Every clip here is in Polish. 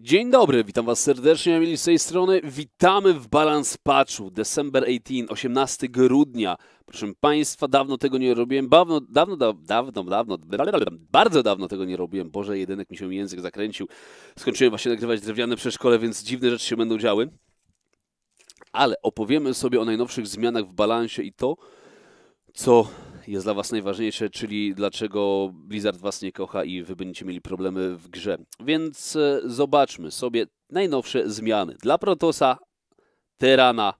Dzień dobry, witam Was serdecznie, Emil z tej strony. Witamy w Balance Patchu, December 18, 18 grudnia. Proszę Państwa, dawno tego nie robiłem, dawno, dawno, dawno, dawno, bardzo dawno tego nie robiłem. Boże, jedynek mi się język zakręcił. Skończyłem właśnie nagrywać drewniane przeszkole, więc dziwne rzeczy się będą działy. Ale opowiemy sobie o najnowszych zmianach w balansie i to, co jest dla Was najważniejsze, czyli dlaczego Blizzard Was nie kocha i Wy będziecie mieli problemy w grze. Więc e, zobaczmy sobie najnowsze zmiany. Dla Protosa, Terana,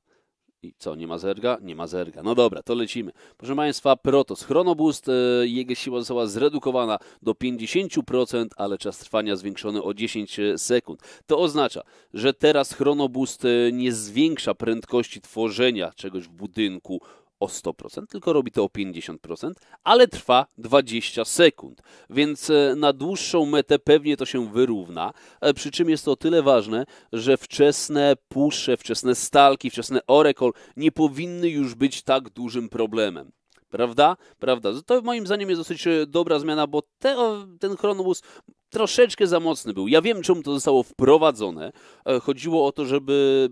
i co, nie ma zerga? Nie ma zerga. No dobra, to lecimy. Proszę Państwa, Protos Chronoboost, e, jego siła została zredukowana do 50%, ale czas trwania zwiększony o 10 e, sekund. To oznacza, że teraz Chronoboost e, nie zwiększa prędkości tworzenia czegoś w budynku o 100%, tylko robi to o 50%, ale trwa 20 sekund, więc e, na dłuższą metę pewnie to się wyrówna. E, przy czym jest to o tyle ważne, że wczesne pusze, wczesne stalki, wczesne orekol nie powinny już być tak dużym problemem prawda? Prawda. To moim zdaniem jest dosyć e, dobra zmiana, bo te, ten chronobus troszeczkę za mocny był. Ja wiem, czemu to zostało wprowadzone. Chodziło o to, żeby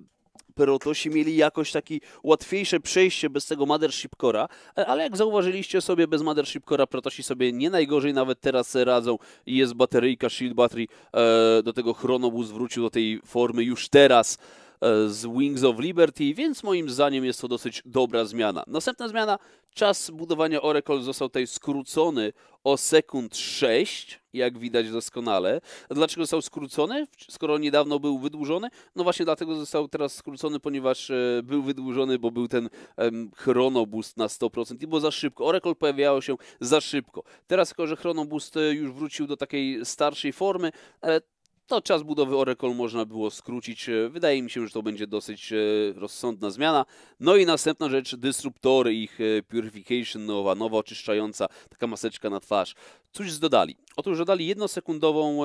Protosi mieli jakoś takie łatwiejsze przejście bez tego Mothership Cora, e, ale jak zauważyliście sobie, bez Mothership Cora Protosi sobie nie najgorzej nawet teraz radzą. Jest bateryjka Shield Battery, e, do tego Chronobus wrócił do tej formy już teraz. E, z Wings of Liberty, więc moim zdaniem jest to dosyć dobra zmiana. Następna zmiana, czas budowania Oracle został tutaj skrócony o sekund 6, jak widać doskonale. Dlaczego został skrócony, skoro niedawno był wydłużony? No właśnie dlatego został teraz skrócony, ponieważ e, był wydłużony, bo był ten chronobust chronoboost na 100% i było za szybko. Oracle pojawiało się za szybko. Teraz, jako że chronoboost e, już wrócił do takiej starszej formy, to czas budowy Oracle można było skrócić. E, wydaje mi się, że to będzie dosyć e, rozsądna zmiana. No i następna rzecz, disruptory ich e, purification nowa, nowa oczyszczająca, taka maseczka na twarz. Cóż dodali? Otóż dodali jednosekundową,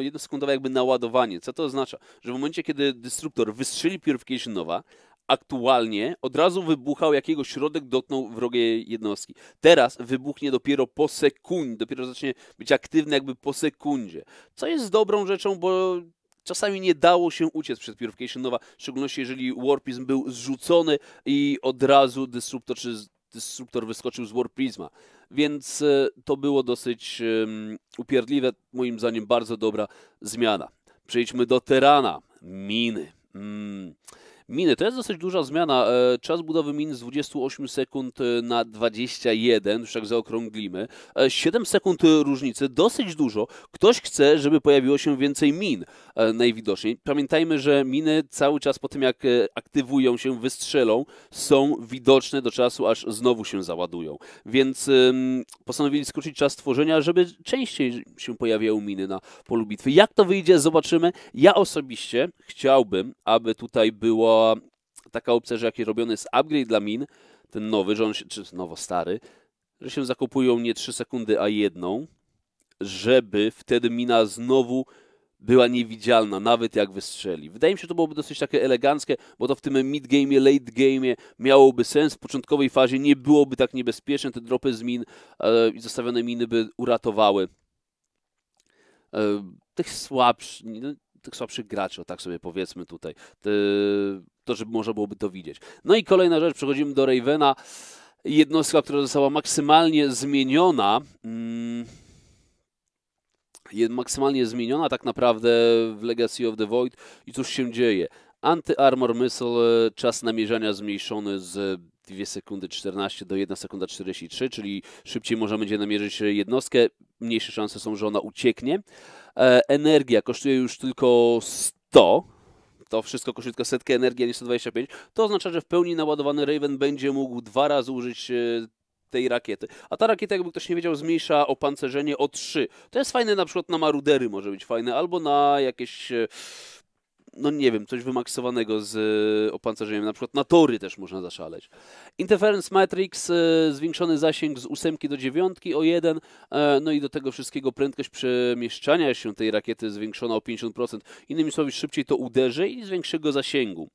jednosekundowe jakby naładowanie. Co to oznacza? Że w momencie, kiedy disruptor wystrzeli purification nowa, aktualnie od razu wybuchał, jakiegoś środek dotknął wrogiej jednostki. Teraz wybuchnie dopiero po sekundzie, dopiero zacznie być aktywny jakby po sekundzie. Co jest dobrą rzeczą, bo czasami nie dało się uciec przed Purification Nowa, w szczególności jeżeli Warpism był zrzucony i od razu Disruptor czy Disruptor wyskoczył z warpizma. Więc e, to było dosyć um, upierdliwe, moim zdaniem bardzo dobra zmiana. Przejdźmy do Terana. Miny. Mm. Miny, to jest dosyć duża zmiana. E, czas budowy min z 28 sekund e, na 21, już tak zaokrąglimy. 7 e, sekund różnicy, dosyć dużo. Ktoś chce, żeby pojawiło się więcej min. E, najwidoczniej. Pamiętajmy, że miny cały czas po tym, jak e, aktywują się, wystrzelą, są widoczne do czasu, aż znowu się załadują. Więc postanowili skrócić czas tworzenia, żeby częściej się pojawiały miny na polu bitwy. Jak to wyjdzie, zobaczymy. Ja osobiście chciałbym, aby tutaj była taka opcja, że jaki robiony jest upgrade dla min, ten nowy, że on się, czy nowo stary, że się zakupują nie 3 sekundy, a jedną, żeby wtedy mina znowu była niewidzialna, nawet jak wystrzeli. Wydaje mi się, że to byłoby dosyć takie eleganckie, bo to w tym mid-game, late-game miałoby sens. W początkowej fazie nie byłoby tak niebezpieczne, te dropy z min e, i zostawione miny by uratowały e, tych słabszych, no, tych słabszych graczy, o tak sobie powiedzmy tutaj. Te, to, żeby można byłoby to widzieć. No i kolejna rzecz, przechodzimy do Ravena. Jednostka, która została maksymalnie zmieniona. Mm, maksymalnie zmieniona tak naprawdę w Legacy of the Void i cóż się dzieje. Anti-armor missile, e, czas namierzania zmniejszony z 2 sekundy 14 do 1 sekunda 43, czyli szybciej można będzie namierzyć e, jednostkę, mniejsze szanse są, że ona ucieknie. E, energia kosztuje już tylko 100, to wszystko kosztuje tylko setkę energii, a nie 125, to oznacza, że w pełni naładowany Raven będzie mógł dwa razy użyć tej rakiety. A ta rakieta, jakby ktoś nie wiedział, zmniejsza opancerzenie o 3. To jest fajne na przykład na marudery może być fajne, albo na jakieś e, no nie wiem, coś wymaksowanego z e, opancerzeniem, na przykład na tory też można zaszaleć. Interference Matrix, e, zwiększony zasięg z 8 do 9 o 1, no i do tego wszystkiego prędkość przemieszczania się tej rakiety zwiększona o 50%. Innymi słowy, szybciej to uderzy i zwiększy go zasięgu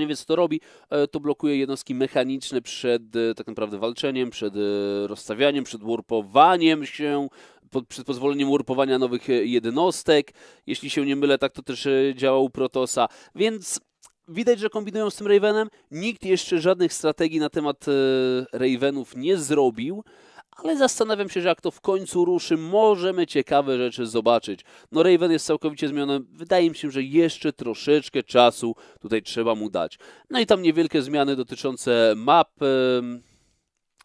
nie wie, co to robi, e, to blokuje jednostki mechaniczne przed e, tak naprawdę walczeniem, przed e, rozstawianiem, przed warpowaniem się, przed pozwoleniem warpowania nowych jednostek. Jeśli się nie mylę, tak to też działa u Protosa. Więc widać, że kombinują z tym Ravenem. Nikt jeszcze żadnych strategii na temat Ravenów nie zrobił ale zastanawiam się, że jak to w końcu ruszy, możemy ciekawe rzeczy zobaczyć. No Raven jest całkowicie zmieniony, wydaje mi się, że jeszcze troszeczkę czasu tutaj trzeba mu dać. No i tam niewielkie zmiany dotyczące map... Yy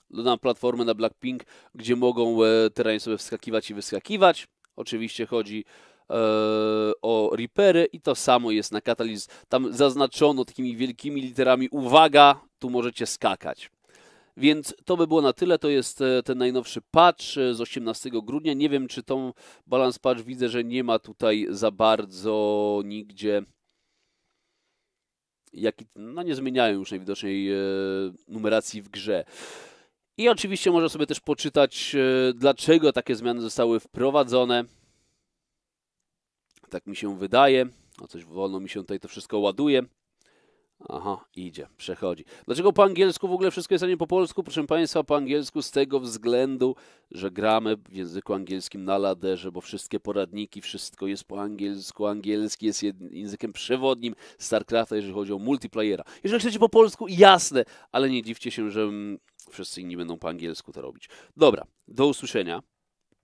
dodam platformę na Blackpink, gdzie mogą e, terenie sobie wskakiwać i wyskakiwać. Oczywiście chodzi e, o Reapery i to samo jest na Catalyst. Tam zaznaczono takimi wielkimi literami uwaga, tu możecie skakać. Więc to by było na tyle. To jest e, ten najnowszy patch e, z 18 grudnia. Nie wiem, czy tą balance patch widzę, że nie ma tutaj za bardzo nigdzie jak, no nie zmieniają już najwidoczniej e, numeracji w grze. I oczywiście można sobie też poczytać, dlaczego takie zmiany zostały wprowadzone. Tak mi się wydaje. O coś wolno mi się tutaj to wszystko ładuje. Aha, idzie, przechodzi. Dlaczego po angielsku w ogóle wszystko jest, a nie po polsku? Proszę Państwa, po angielsku z tego względu, że gramy w języku angielskim na laderze, bo wszystkie poradniki, wszystko jest po angielsku. Angielski jest językiem przewodnim StarCrafta, jeżeli chodzi o multiplayera. Jeżeli chcecie po polsku, jasne, ale nie dziwcie się, że mm, wszyscy inni będą po angielsku to robić. Dobra, do usłyszenia,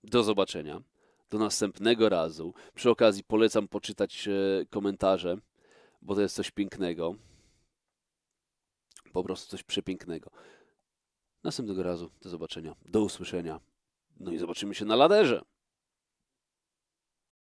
do zobaczenia, do następnego razu. Przy okazji polecam poczytać e, komentarze, bo to jest coś pięknego po prostu coś przepięknego. Następnego razu, do zobaczenia, do usłyszenia. No i zobaczymy się na laderze.